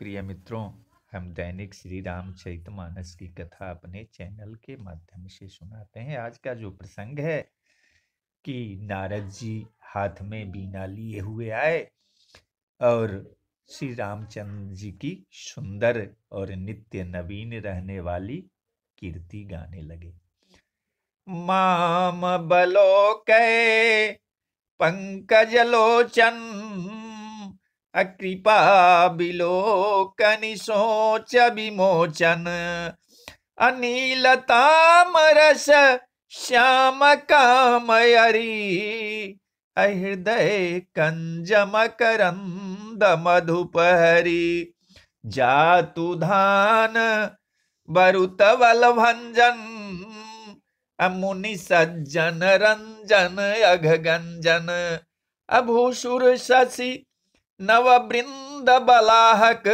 प्रिय मित्रों हम दैनिक श्री राम मानस की कथा अपने चैनल के माध्यम से सुनाते हैं आज का जो प्रसंग है कि नारद जी हाथ में बीना लिए हुए आए और श्री रामचंद्र जी की सुंदर और नित्य नवीन रहने वाली कीर्ति गाने लगे माम बलो कै पंकजलोचन अकृपा बिलोकनि सोच विमोचन अनिलतामरस श्याम कामयरी अहृदय कंजम करंद मधुपहरी जातु धान बरुत वलभंजन अमुनि सज्जन रंजन अघ गंजन अभूषुर शशि नवबृंद बलाहक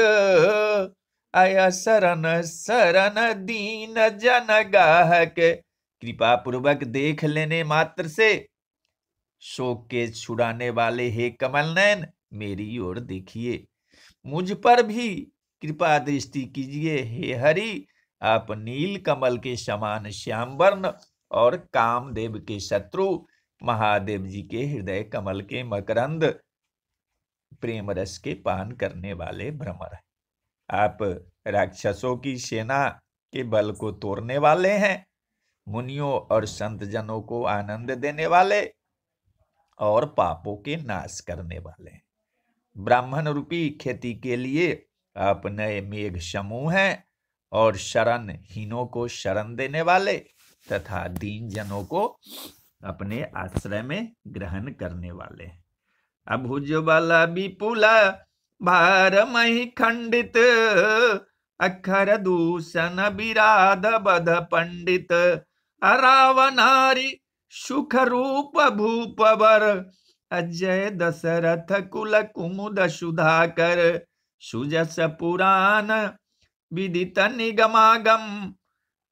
अय शरण शरण दीन जन गाहक कृपा पूर्वक देख लेने मात्र से शोक के छुड़ाने वाले हे कमल नयन मेरी ओर देखिए मुझ पर भी कृपा दृष्टि कीजिए हे हरि आप नील कमल के समान श्याम वर्ण और कामदेव के शत्रु महादेव जी के हृदय कमल के मकरंद प्रेम रस के पान करने वाले भ्रमर हैं आप राक्षसों की सेना के बल को तोड़ने वाले हैं मुनियों और संत जनों को आनंद देने वाले और पापों के नाश करने वाले ब्राह्मण रूपी खेती के लिए आप नए मेघ समूह हैं और शरण हीनों को शरण देने वाले तथा दीन जनों को अपने आश्रय में ग्रहण करने वाले हैं अभुजबल विपुल भार मही खंडित अखर दूषण विराध बध पंडित अरावनारी सुख रूप भूपवर अजय दशरथ कुल कुमुद सुधाकर सुजस पुराण विदित निगमागम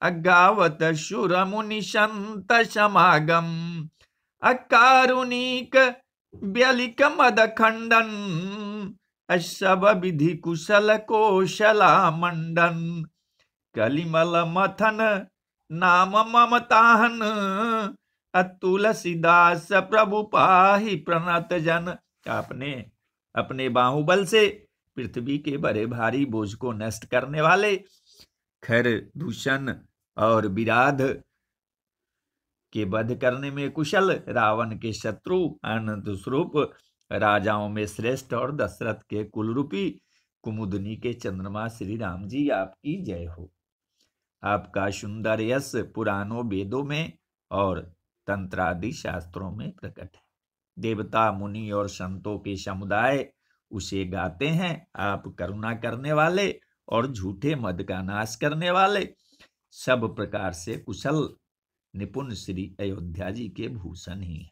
अगावत सुर मुनि संत समागम अकारुणिक विधि कुशल कोशला मंडन कलिमल मथन नाम ममताहन अतुलसीदास प्रभु पाही प्रणत जन आपने अपने बाहुबल से पृथ्वी के बड़े भारी बोझ को नष्ट करने वाले खैर दूषण और विराध के वध करने में कुशल रावण के शत्रु अनंत स्वरूप राजाओं में श्रेष्ठ और दशरथ के कुलरूपी कुमुदनी के चंद्रमा श्री राम जी आपकी जय हो आपका सुंदर यश पुराणों वेदों में और तंत्रादि शास्त्रों में प्रकट है देवता मुनि और संतों के समुदाय उसे गाते हैं आप करुणा करने वाले और झूठे मद का नाश करने वाले सब प्रकार से कुशल निपुण श्री अयोध्या जी के भूषण ही है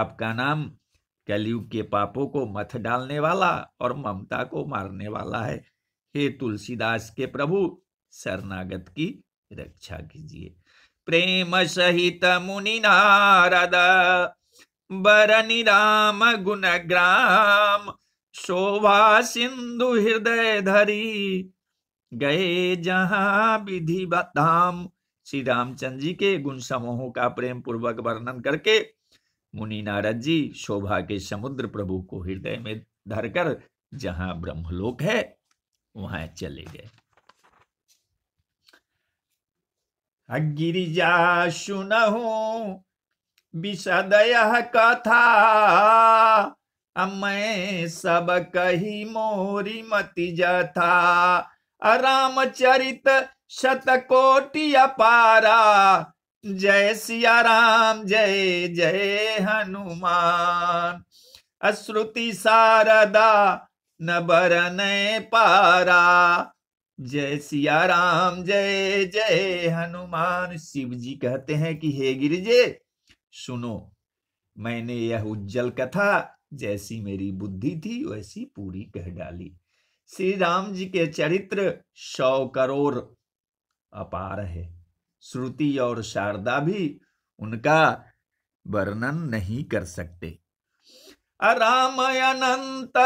आपका नाम कलयुग के पापों को मत डालने वाला और ममता को मारने वाला है हे तुलसीदास के प्रभु शरणागत की रक्षा कीजिए प्रेम सहित मुनि नारद बरनि राम ग्राम शोभा सिंधु हृदय धरी गए जहां विधि धाम श्री रामचंद्र जी के गुण समूहों का प्रेम पूर्वक वर्णन करके मुनि नारद जी शोभा के समुद्र प्रभु को हृदय में धरकर जहां ब्रह्मलोक है वहां चले गए गिरिजा सुनहु विषदय कथा मैं सब कही मोरी मति जथा रामचरित कोटि अपारा जय सिया राम जय जय हनुमान अश्रुति सारदा नबर नय पारा जय सिया राम जय जय हनुमान शिव जी कहते हैं कि हे गिरिजे सुनो मैंने यह उज्जवल कथा जैसी मेरी बुद्धि थी वैसी पूरी कह डाली श्री राम जी के चरित्र सौ करोड़ अपार है श्रुति और शारदा भी उनका वर्णन नहीं कर सकते राम अनंत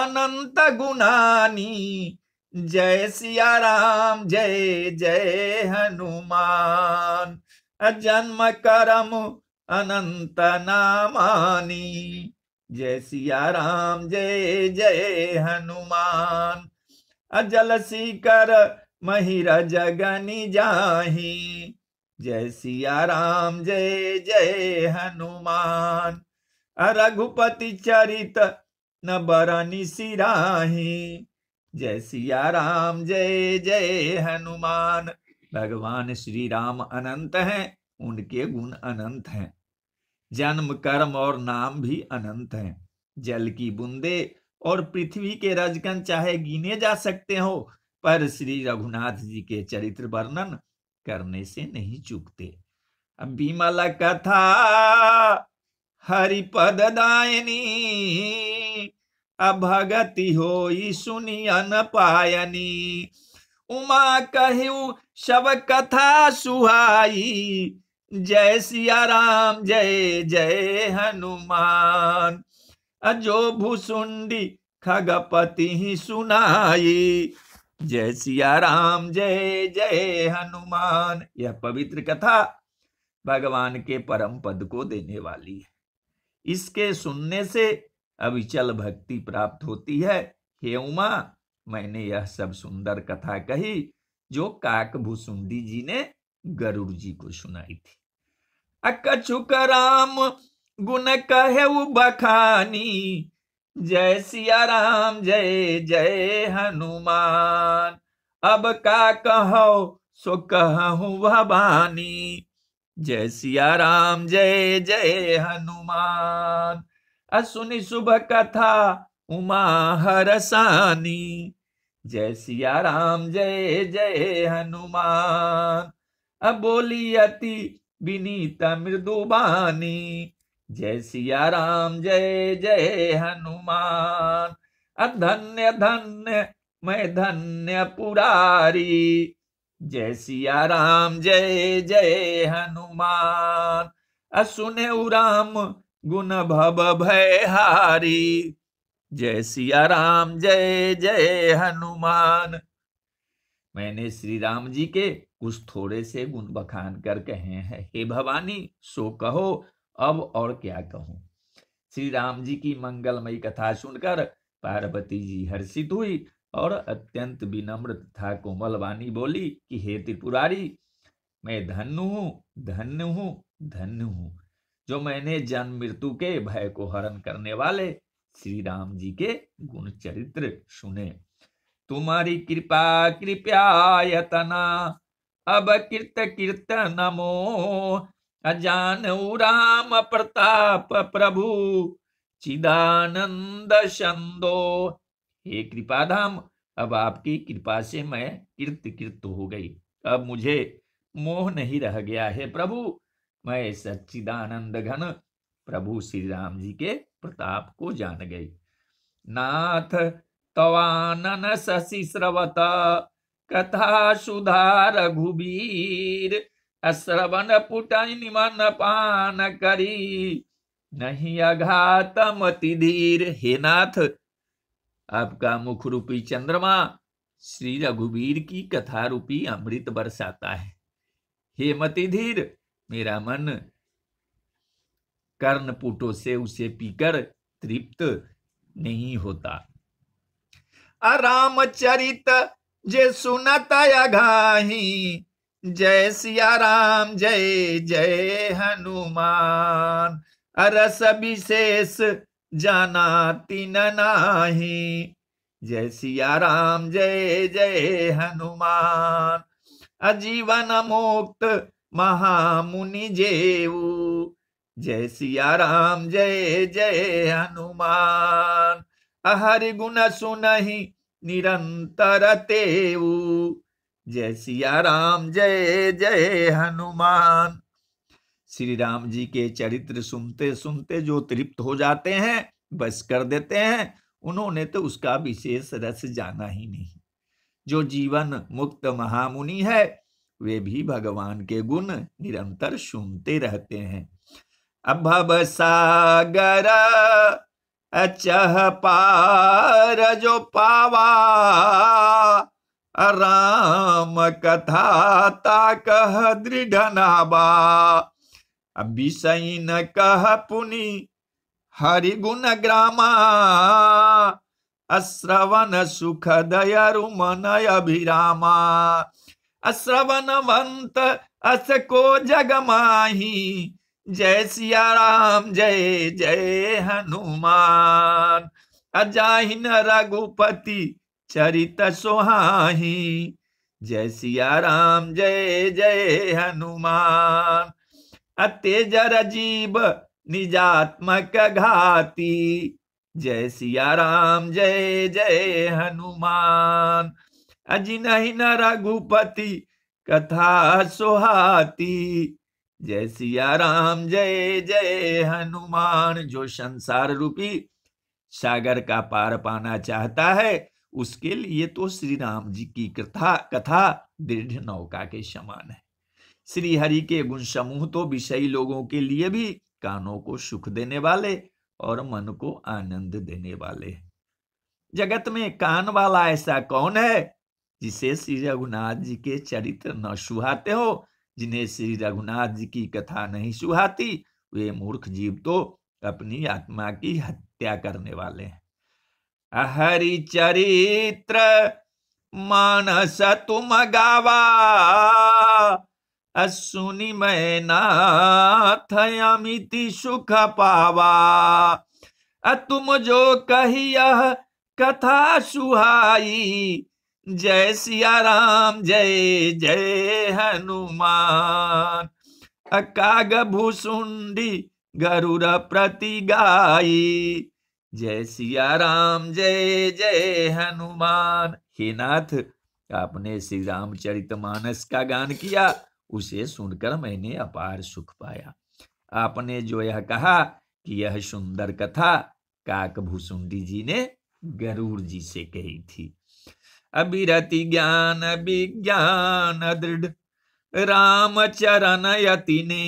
अनंत गुणानी जय सिया राम जय जय हनुमान जन्म करम अनंत नामानी जय सिया राम जय जय हनुमान अजल शिकर महिरा जगनी जाही जय सिया राम जय जय हनुमान रघुपति चरित न बरनी सिराही जय सिया राम जय जय हनुमान भगवान श्री राम अनंत हैं उनके गुण अनंत हैं जन्म कर्म और नाम भी अनंत हैं जल की बूंदे और पृथ्वी के रजकन चाहे गिने जा सकते हो पर श्री रघुनाथ जी के चरित्र वर्णन करने से नहीं चूकते अब विमल कथा हरिपद दायनी अभगति हो सुनी अन पायनी उमा कहू शब कथा सुहाई जय सिया राम जय जय हनुमान अजो भूसुंडी खगपति ही सुनाई जय सिया राम जय जय हनुमान यह पवित्र कथा भगवान के परम पद को देने वाली है इसके सुनने से अविचल भक्ति प्राप्त होती है हे उमा मैंने यह सब सुंदर कथा कही जो काक भूसुंडी जी ने गरुड़ जी को सुनाई थी अकछुक राम गुण कहे बखानी जय सिया राम जय जय हनुमान अब का कहो सो कहूँ भवानी जय सिया राम जय जय हनुमान असुनी शुभ कथा उमा हरसानी जय सिया राम जय जय हनुमान अब बोली अति विनीत मृदुबानी जय सिया राम जय जय हनुमान अधन्य धन्य मैं धन्य पुरारी जय सिया राम जय जय हनुमान असुने उराम गुण भव भयहारी जय सिया राम जय जय हनुमान मैंने श्री राम जी के कुछ थोड़े से गुण बखान कर कहे हैं हे भवानी सो कहो अब और क्या कहो श्री राम जी की मंगलमयी कथा सुनकर पार्वती जी हर्षित हुई और अत्यंत विनम्र तथा कोमल वाणी बोली कि हे त्रिपुरारी मैं धन्य हूँ धन्य हूँ धन्य हूँ जो मैंने जन्म मृत्यु के भय को हरण करने वाले श्री राम जी के गुण चरित्र सुने तुम्हारी कृपा यतना अब कीर्त कीर्त नमो अजान राम प्रताप प्रभु चिदानंद छंदो हे कृपाधाम अब आपकी कृपा से मैं कीर्त कीर्त हो गई अब मुझे मोह नहीं रह गया है प्रभु मैं सच्चिदानंद घन प्रभु श्री राम जी के प्रताप को जान गई नाथ तवानन शशि श्रवता कथा सुधा रघुबीर श्रवण पुटन मन पान करी नहीं अघात मति धीर हे नाथ आपका मुख रूपी चंद्रमा श्री रघुबीर की कथा रूपी अमृत बरसाता है हे मति धीर मेरा मन कर्णपुटों से उसे पीकर तृप्त नहीं होता अरामचरित जे सुनतया घाही जय सिया राम जय जय हनुमान अरस विशेष जाना तीन नाही जय सिया राम जय जय हनुमान अजीवन मुक्त महामुनि जेऊ जय सिया राम जय जय हनुमान हरि गुण सुनही निरंतर तेऊ जय सिया राम जय जय हनुमान श्री राम जी के चरित्र सुनते सुनते जो तृप्त हो जाते हैं बस कर देते हैं उन्होंने तो उसका विशेष रस जाना ही नहीं जो जीवन मुक्त महामुनि है वे भी भगवान के गुण निरंतर सुनते रहते हैं अभव सागरा चह पार जो पावा राम कथा ता कह दृढ़ नाबा न कह पुनि हरि गुण ग्रामा अश्रवण सुख दयरु मनय अभिरामा अश्रवण वंत अस को जगमाही जय सिया राम जय जय हनुमान अजाहिन रघुपति चरित सुहाही जय सिया राम जय जय हनुमान अतेज रजीब निजात्मक घाती जय सिया राम जय जय हनुमान अजिन रघुपति कथा सुहाती जय सिया राम जय जय हनुमान जो संसार रूपी सागर का पार पाना चाहता है उसके लिए तो श्री राम जी की कथा कथा दृढ़ नौका के समान है श्री हरि के गुण समूह तो विषयी लोगों के लिए भी कानों को सुख देने वाले और मन को आनंद देने वाले जगत में कान वाला ऐसा कौन है जिसे श्री रघुनाथ जी के चरित्र न सुहाते हो जिन्हें श्री रघुनाथ जी की कथा नहीं सुहाती वे मूर्ख जीव तो अपनी आत्मा की हत्या करने वाले हैं हरि चरित्र मानस तुम गावा असुनि मैं नाथयमिति सुख पावा अ तुम जो कही यह कथा सुहाई जय सिया राम जय जय हनुमान अकाग भूसुंडी गरुड़ प्रति गायी जय सिया राम जय जय हनुमान हे नाथ आपने श्री रामचरित मानस का गान किया उसे सुनकर मैंने अपार सुख पाया आपने जो यह कहा कि यह सुंदर कथा काक भूसुंडी जी ने गरुड़ जी से कही थी अभिरति ज्ञान विज्ञान दृढ़ राम चरण यति ने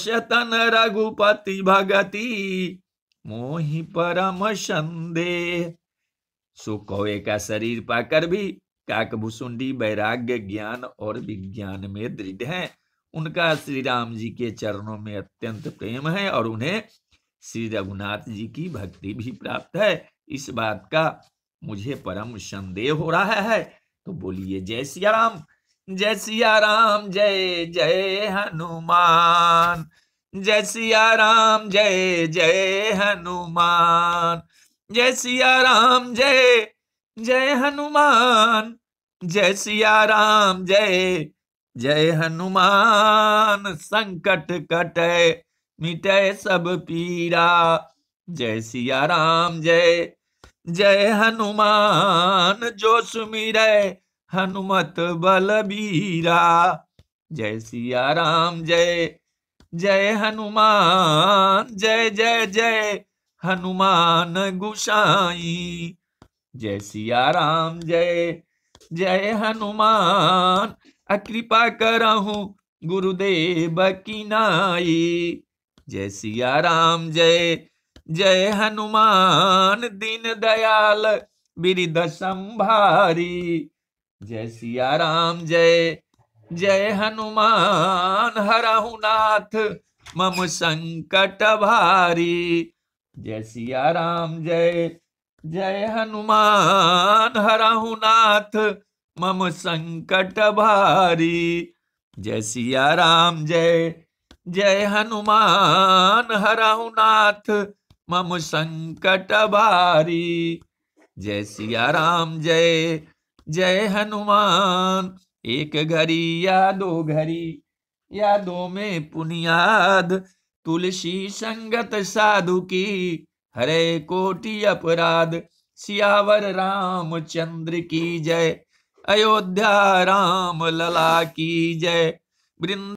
शतन रघुपति भगति मोहि परम संदे सुख का शरीर पाकर भी काकभूसुंडी वैराग्य ज्ञान और विज्ञान में दृढ़ है उनका श्री राम जी के चरणों में अत्यंत प्रेम है और उन्हें श्री रघुनाथ जी की भक्ति भी प्राप्त है इस बात का मुझे परम संदेह हो रहा है तो बोलिए जय सिया राम जय सिया राम जय जय हनुमान जय सिया राम जय जय हनुमान जय सिया राम जय जय हनुमान जय सिया राम जय जय हनुमान संकट कटे मिटे सब पीरा जय सिया राम जय जय हनुमान जो सुमिर हनुमत बलबीरा जय सिया राम जय जय हनुमान जय जय जय हनुमान गुसाई जय सिया राम जय जय हनुमान अकृपा करहूं गुरुदेव की नाई जय सिया राम जय जय हनुमान दीन दयाल बिरिद संभारी जय सिया राम जय जय हनुमान हरहु नाथ मम संकट भारी जय सिया राम जय जय हनुमान हरहु नाथ मम संकट भारी जय सिया राम जय जय हनुमान हरहु नाथ मम संकट भारी जय सिया राम जय जय हनुमान एक घरी या दो घरी या दो में पुनियाद तुलसी संगत साधु की हरे कोटि अपराध सियावर राम चंद्र की जय अयोध्या राम लला की जय वृंद